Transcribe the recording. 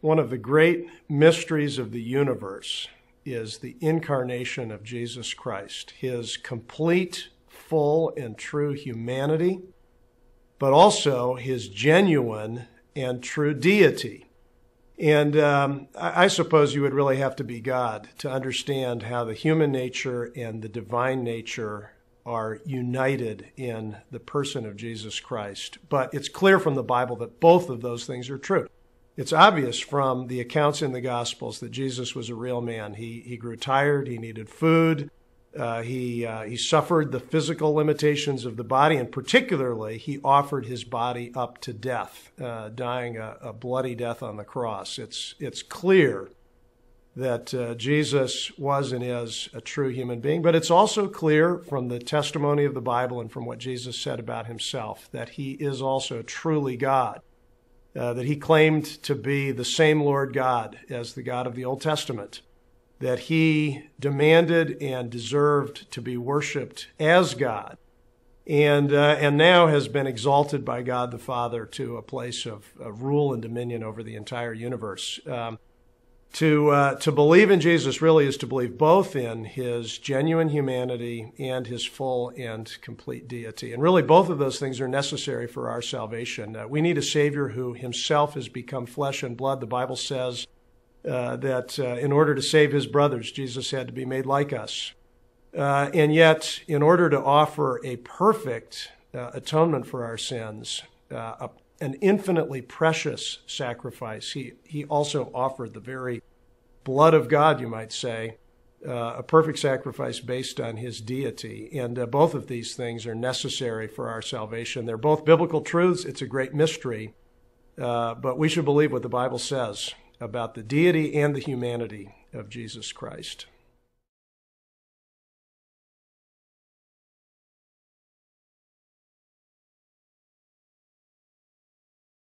One of the great mysteries of the universe is the incarnation of Jesus Christ, his complete, full, and true humanity, but also his genuine and true deity. And um, I suppose you would really have to be God to understand how the human nature and the divine nature are united in the person of Jesus Christ. But it's clear from the Bible that both of those things are true it's obvious from the accounts in the Gospels that Jesus was a real man. He, he grew tired, he needed food, uh, he, uh, he suffered the physical limitations of the body, and particularly, he offered his body up to death, uh, dying a, a, bloody death on the cross. It's, it's clear that uh, Jesus was and is a true human being, but it's also clear from the testimony of the Bible and from what Jesus said about himself that he is also truly God. Uh, that he claimed to be the same Lord God as the God of the Old Testament, that he demanded and deserved to be worshiped as God, and, uh, and now has been exalted by God the Father to a place of, of rule and dominion over the entire universe. Um, to, uh, to believe in Jesus really is to believe both in his genuine humanity and his full and complete deity. And really, both of those things are necessary for our salvation. Uh, we need a Savior who himself has become flesh and blood. The Bible says uh, that uh, in order to save his brothers, Jesus had to be made like us. Uh, and yet, in order to offer a perfect uh, atonement for our sins, a an infinitely precious sacrifice. He, he also offered the very blood of God, you might say, uh, a perfect sacrifice based on his deity. And uh, both of these things are necessary for our salvation. They're both biblical truths. It's a great mystery. Uh, but we should believe what the Bible says about the deity and the humanity of Jesus Christ.